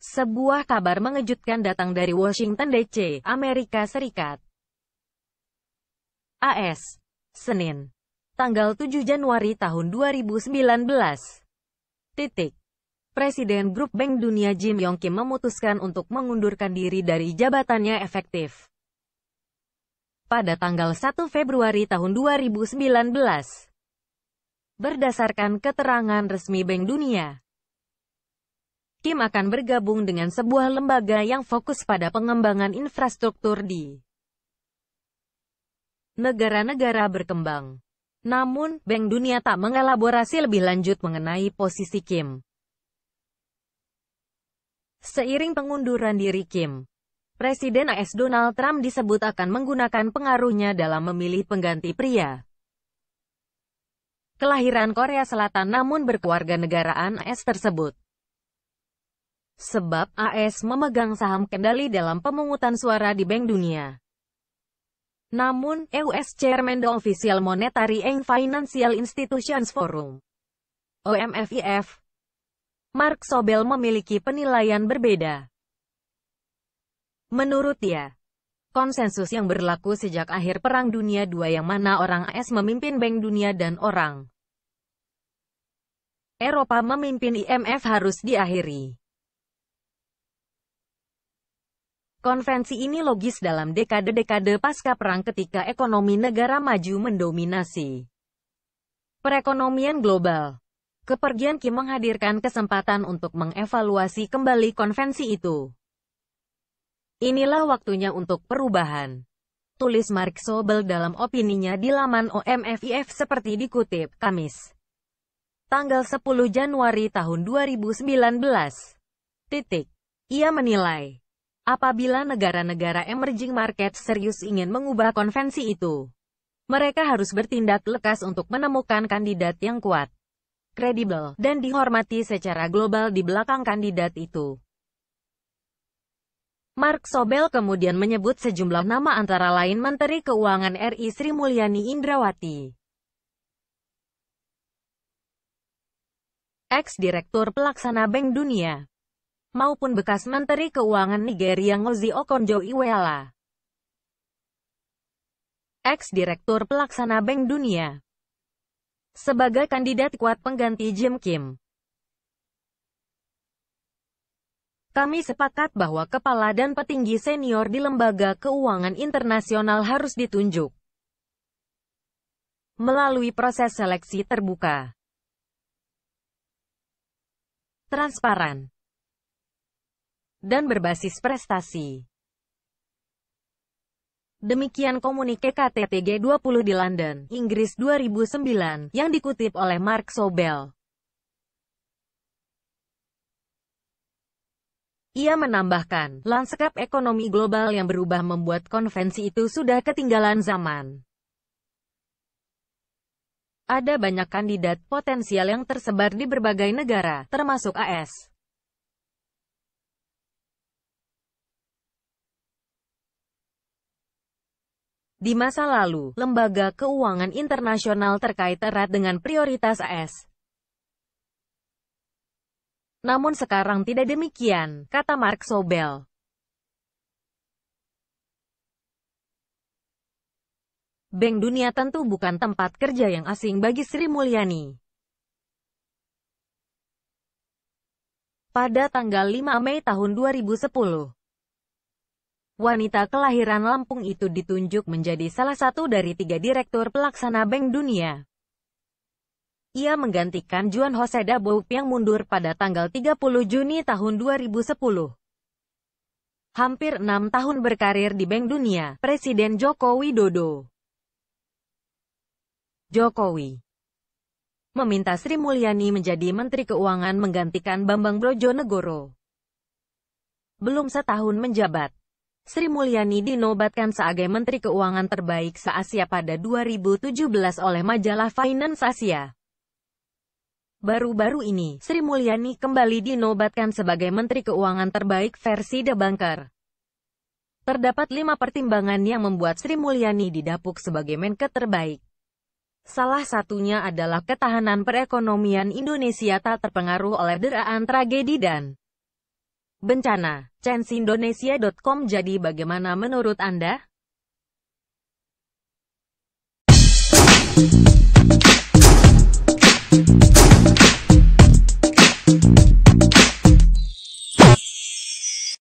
Sebuah kabar mengejutkan datang dari Washington DC, Amerika Serikat. AS. Senin. Tanggal 7 Januari tahun 2019. Titik. Presiden Grup Bank Dunia Jim Yong Kim memutuskan untuk mengundurkan diri dari jabatannya efektif pada tanggal 1 Februari tahun 2019. Berdasarkan keterangan resmi Bank Dunia, Kim akan bergabung dengan sebuah lembaga yang fokus pada pengembangan infrastruktur di negara-negara berkembang. Namun, Bank Dunia tak mengelaborasi lebih lanjut mengenai posisi Kim. Seiring pengunduran diri Kim, Presiden AS Donald Trump disebut akan menggunakan pengaruhnya dalam memilih pengganti pria kelahiran Korea Selatan namun berkeluarga negaraan AS tersebut. Sebab AS memegang saham kendali dalam pemungutan suara di Bank Dunia. Namun, US Chairman The Official Monetary and Financial Institutions Forum OMFIF Mark Sobel memiliki penilaian berbeda. Menurut dia, konsensus yang berlaku sejak akhir Perang Dunia II yang mana orang AS memimpin Bank Dunia dan orang Eropa memimpin IMF harus diakhiri. Konvensi ini logis dalam dekade-dekade pasca perang ketika ekonomi negara maju mendominasi. Perekonomian global Kepergian Kim menghadirkan kesempatan untuk mengevaluasi kembali konvensi itu. Inilah waktunya untuk perubahan. Tulis Mark Sobel dalam opininya di laman OMFIF seperti dikutip, Kamis. Tanggal 10 Januari tahun 2019. Titik. Ia menilai, apabila negara-negara emerging market serius ingin mengubah konvensi itu, mereka harus bertindak lekas untuk menemukan kandidat yang kuat, kredibel, dan dihormati secara global di belakang kandidat itu. Mark Sobel kemudian menyebut sejumlah nama antara lain Menteri Keuangan RI Sri Mulyani Indrawati, ex-direktur pelaksana Bank Dunia, maupun bekas Menteri Keuangan Nigeria Ngozi Okonjo-Iweala, ex-direktur pelaksana Bank Dunia, sebagai kandidat kuat pengganti Jim Kim. Kami sepakat bahwa kepala dan petinggi senior di lembaga keuangan internasional harus ditunjuk melalui proses seleksi terbuka. Transparan dan berbasis prestasi. Demikian komunike KTTG 20 di London, Inggris 2009, yang dikutip oleh Mark Sobel. Ia menambahkan, lanskap ekonomi global yang berubah membuat konvensi itu sudah ketinggalan zaman. Ada banyak kandidat potensial yang tersebar di berbagai negara, termasuk AS. Di masa lalu, lembaga keuangan internasional terkait erat dengan prioritas AS. Namun sekarang tidak demikian, kata Mark Sobel. Bank Dunia tentu bukan tempat kerja yang asing bagi Sri Mulyani. Pada tanggal 5 Mei tahun 2010, wanita kelahiran Lampung itu ditunjuk menjadi salah satu dari tiga direktur pelaksana Bank Dunia. Ia menggantikan Juan Jose Dabouk yang mundur pada tanggal 30 Juni tahun 2010. Hampir enam tahun berkarir di Bank Dunia, Presiden Joko Widodo. Jokowi meminta Sri Mulyani menjadi Menteri Keuangan menggantikan Bambang Brojonegoro. Belum setahun menjabat, Sri Mulyani dinobatkan sebagai Menteri Keuangan terbaik se-Asia pada 2017 oleh majalah Finance Asia. Baru-baru ini, Sri Mulyani kembali dinobatkan sebagai Menteri Keuangan terbaik versi The Banker. Terdapat lima pertimbangan yang membuat Sri Mulyani didapuk sebagai Menke terbaik. Salah satunya adalah ketahanan perekonomian Indonesia tak terpengaruh oleh deraan tragedi dan bencana. Chansindonesia.com Jadi bagaimana menurut Anda?